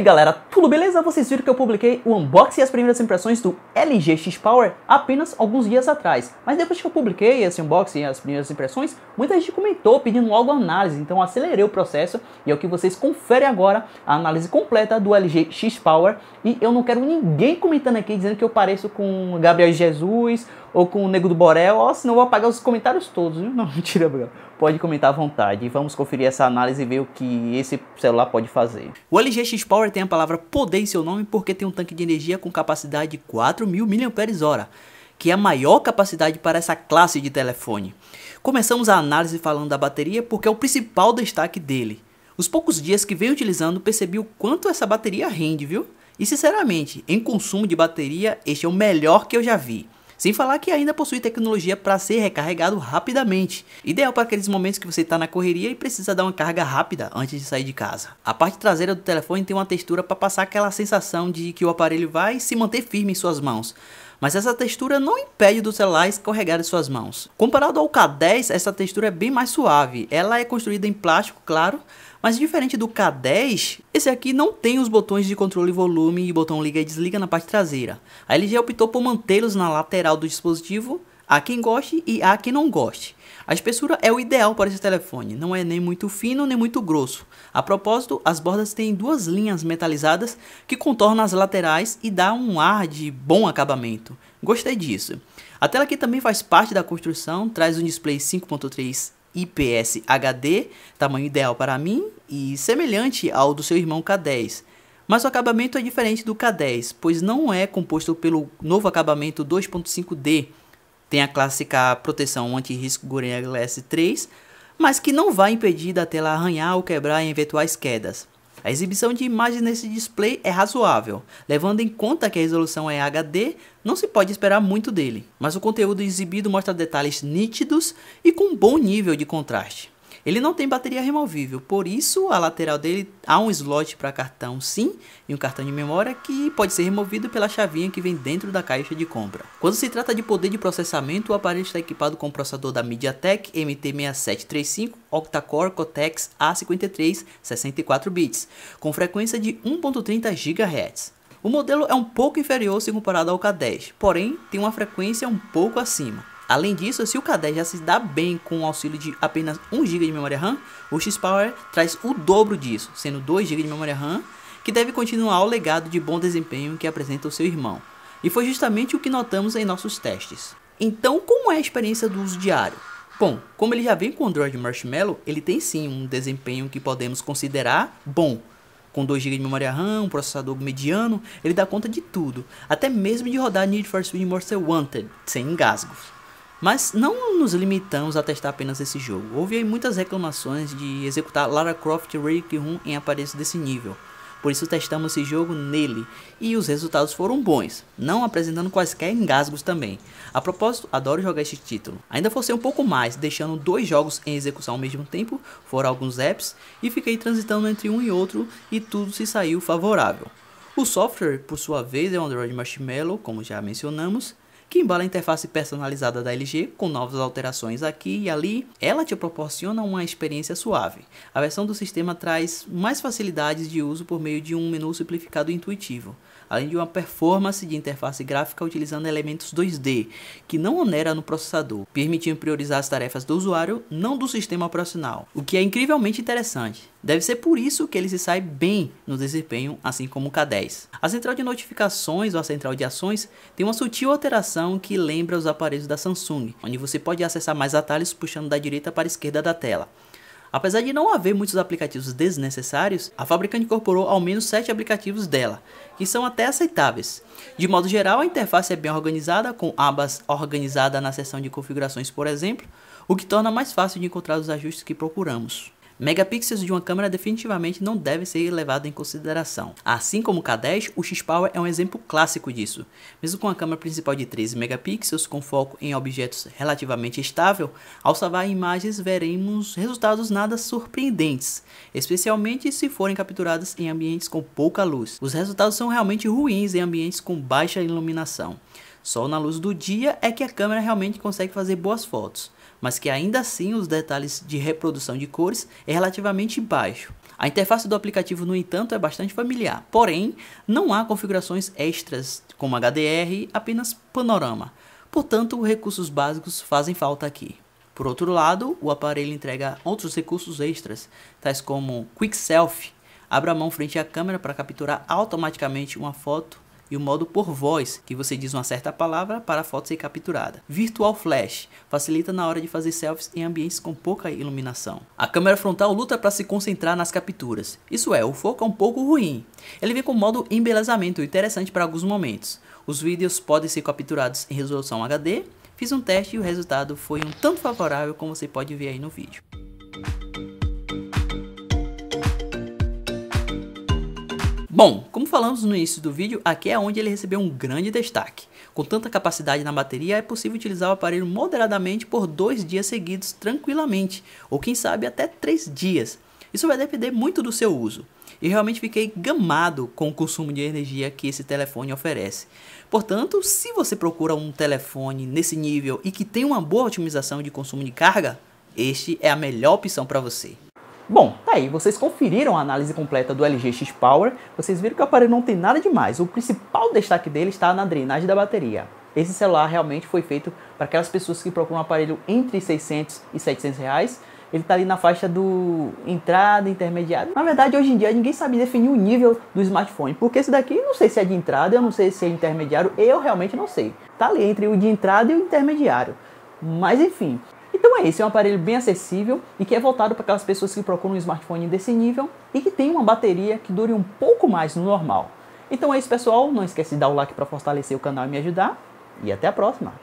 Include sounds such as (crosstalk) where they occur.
aí galera, tudo beleza? Vocês viram que eu publiquei o unboxing e as primeiras impressões do LG X Power apenas alguns dias atrás. Mas depois que eu publiquei esse unboxing e as primeiras impressões, muita gente comentou pedindo logo análise, então acelerei o processo e é o que vocês conferem agora, a análise completa do LG X Power. E eu não quero ninguém comentando aqui dizendo que eu pareço com Gabriel Jesus ou com o Nego do Borel, ó, senão vou apagar os comentários todos, viu? Não, (laughs) mentira, Bruno. Pode comentar à vontade. E vamos conferir essa análise e ver o que esse celular pode fazer. O LG X Power tem a palavra poder em seu nome porque tem um tanque de energia com capacidade de 4000 mAh, que é a maior capacidade para essa classe de telefone. Começamos a análise falando da bateria porque é o principal destaque dele. Os poucos dias que venho utilizando percebi o quanto essa bateria rende, viu? E sinceramente, em consumo de bateria, este é o melhor que eu já vi. Sem falar que ainda possui tecnologia para ser recarregado rapidamente, ideal para aqueles momentos que você está na correria e precisa dar uma carga rápida antes de sair de casa. A parte traseira do telefone tem uma textura para passar aquela sensação de que o aparelho vai se manter firme em suas mãos mas essa textura não impede do celular escorregar em suas mãos. Comparado ao K10, essa textura é bem mais suave. Ela é construída em plástico, claro, mas diferente do K10, esse aqui não tem os botões de controle volume e botão liga e desliga na parte traseira. A LG optou por mantê-los na lateral do dispositivo Há quem goste e há quem não goste. A espessura é o ideal para esse telefone, não é nem muito fino nem muito grosso. A propósito, as bordas têm duas linhas metalizadas que contornam as laterais e dá um ar de bom acabamento. Gostei disso. A tela que também faz parte da construção traz um display 5.3 IPS HD, tamanho ideal para mim e semelhante ao do seu irmão K10. Mas o acabamento é diferente do K10, pois não é composto pelo novo acabamento 2.5D tem a clássica proteção anti-risco Gorilla Glass 3 mas que não vai impedir da tela arranhar ou quebrar em eventuais quedas. A exibição de imagens nesse display é razoável, levando em conta que a resolução é HD, não se pode esperar muito dele, mas o conteúdo exibido mostra detalhes nítidos e com bom nível de contraste. Ele não tem bateria removível, por isso a lateral dele há um slot para cartão SIM e um cartão de memória que pode ser removido pela chavinha que vem dentro da caixa de compra. Quando se trata de poder de processamento, o aparelho está equipado com o processador da MediaTek MT6735 octa-core Cortex A53 64 bits, com frequência de 1.30 GHz. O modelo é um pouco inferior se comparado ao K10, porém tem uma frequência um pouco acima. Além disso, se o K10 já se dá bem com o auxílio de apenas 1 GB de memória RAM, o X-Power traz o dobro disso, sendo 2 GB de memória RAM, que deve continuar o legado de bom desempenho que apresenta o seu irmão. E foi justamente o que notamos em nossos testes. Então, como é a experiência do uso diário? Bom, como ele já vem com o Android Marshmallow, ele tem sim um desempenho que podemos considerar bom, com 2 GB de memória RAM, um processador mediano, ele dá conta de tudo, até mesmo de rodar Need for Speed Morse Wanted, sem engasgos. Mas não nos limitamos a testar apenas esse jogo. Houve muitas reclamações de executar Lara Croft Rake Run em aparelhos desse nível. Por isso testamos esse jogo nele e os resultados foram bons, não apresentando quaisquer engasgos também. A propósito, adoro jogar este título. Ainda forcei um pouco mais, deixando dois jogos em execução ao mesmo tempo, fora alguns apps, e fiquei transitando entre um e outro e tudo se saiu favorável. O software, por sua vez, é o Android Marshmallow, como já mencionamos, que embora a interface personalizada da LG, com novas alterações aqui e ali, ela te proporciona uma experiência suave. A versão do sistema traz mais facilidades de uso por meio de um menu simplificado e intuitivo além de uma performance de interface gráfica utilizando elementos 2D, que não onera no processador, permitindo priorizar as tarefas do usuário, não do sistema operacional, o que é incrivelmente interessante. Deve ser por isso que ele se sai bem no desempenho, assim como o K10. A central de notificações ou a central de ações tem uma sutil alteração que lembra os aparelhos da Samsung, onde você pode acessar mais atalhos puxando da direita para a esquerda da tela. Apesar de não haver muitos aplicativos desnecessários, a fabricante incorporou ao menos 7 aplicativos dela, que são até aceitáveis. De modo geral, a interface é bem organizada, com abas organizadas na seção de configurações, por exemplo, o que torna mais fácil de encontrar os ajustes que procuramos. Megapixels de uma câmera definitivamente não deve ser levado em consideração. Assim como o K10, o X-Power é um exemplo clássico disso. Mesmo com a câmera principal de 13 megapixels com foco em objetos relativamente estável, ao salvar imagens veremos resultados nada surpreendentes, especialmente se forem capturadas em ambientes com pouca luz. Os resultados são realmente ruins em ambientes com baixa iluminação. Só na luz do dia é que a câmera realmente consegue fazer boas fotos mas que ainda assim os detalhes de reprodução de cores é relativamente baixo. A interface do aplicativo, no entanto, é bastante familiar, porém, não há configurações extras como HDR, apenas panorama. Portanto, recursos básicos fazem falta aqui. Por outro lado, o aparelho entrega outros recursos extras, tais como Quick Selfie, abra a mão frente à câmera para capturar automaticamente uma foto e o modo por voz, que você diz uma certa palavra para a foto ser capturada. Virtual Flash facilita na hora de fazer selfies em ambientes com pouca iluminação. A câmera frontal luta para se concentrar nas capturas. Isso é, o foco é um pouco ruim. Ele vem com modo embelezamento interessante para alguns momentos. Os vídeos podem ser capturados em resolução HD. Fiz um teste e o resultado foi um tanto favorável como você pode ver aí no vídeo. Bom, como falamos no início do vídeo, aqui é onde ele recebeu um grande destaque. Com tanta capacidade na bateria, é possível utilizar o aparelho moderadamente por dois dias seguidos tranquilamente, ou quem sabe até três dias. Isso vai depender muito do seu uso. E realmente fiquei gamado com o consumo de energia que esse telefone oferece. Portanto, se você procura um telefone nesse nível e que tem uma boa otimização de consumo de carga, este é a melhor opção para você. Bom, tá aí, vocês conferiram a análise completa do LG X Power, vocês viram que o aparelho não tem nada demais, o principal destaque dele está na drenagem da bateria. Esse celular realmente foi feito para aquelas pessoas que procuram um aparelho entre 600 e 700 reais, ele está ali na faixa do entrada, intermediário. Na verdade, hoje em dia ninguém sabe definir o nível do smartphone, porque esse daqui eu não sei se é de entrada, eu não sei se é intermediário, eu realmente não sei. Está ali entre o de entrada e o intermediário. Mas enfim, então é esse, é um aparelho bem acessível e que é voltado para aquelas pessoas que procuram um smartphone desse nível e que tem uma bateria que dure um pouco mais no normal. Então é isso pessoal, não esquece de dar o like para fortalecer o canal e me ajudar e até a próxima!